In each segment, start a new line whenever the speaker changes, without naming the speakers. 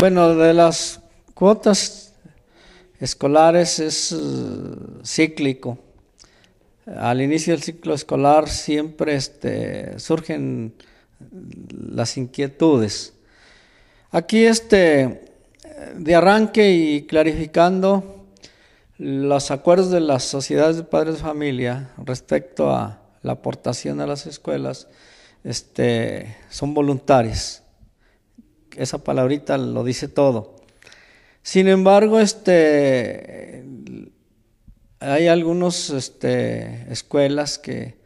Bueno, de las cuotas escolares es eh, cíclico. Al inicio del ciclo escolar siempre este, surgen las inquietudes. Aquí este, de arranque y clarificando los acuerdos de las sociedades de padres de familia respecto a la aportación a las escuelas este, son voluntarias esa palabrita lo dice todo. Sin embargo, este, hay algunas este, escuelas que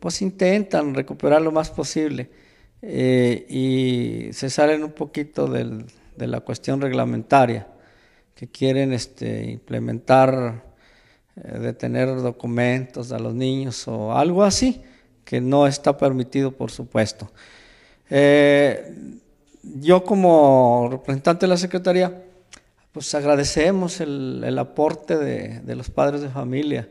pues intentan recuperar lo más posible eh, y se salen un poquito de la cuestión reglamentaria, que quieren este, implementar, eh, detener documentos a los niños o algo así, que no está permitido, por supuesto. Eh, yo como representante de la Secretaría, pues agradecemos el, aporte de, de, los padres de familia,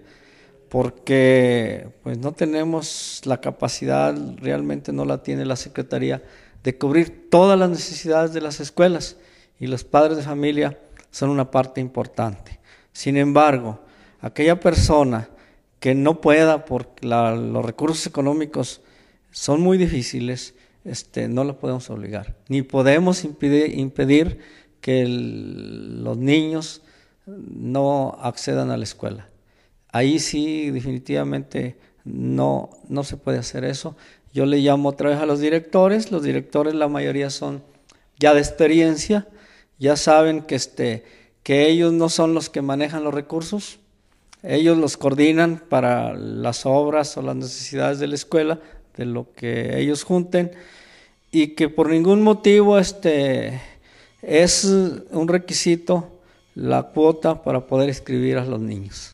porque pues no tenemos la capacidad, realmente no la tiene la Secretaría, de cubrir todas las necesidades de las escuelas y los padres de familia son una parte importante. Sin embargo, aquella persona que no pueda, porque la, los recursos económicos son muy difíciles, este, no lo podemos obligar, ni podemos impedir, que los niños no accedan a la escuela. Ahí sí, definitivamente no, no se puede hacer eso. Yo le llamo otra vez a los directores, los directores la mayoría son ya de experiencia, ya saben que, este, que ellos no son los que manejan los recursos, ellos los coordinan para las obras o las necesidades de la escuela, de lo que ellos junten y que por ningún motivo este, es un requisito la cuota para poder escribir a los niños.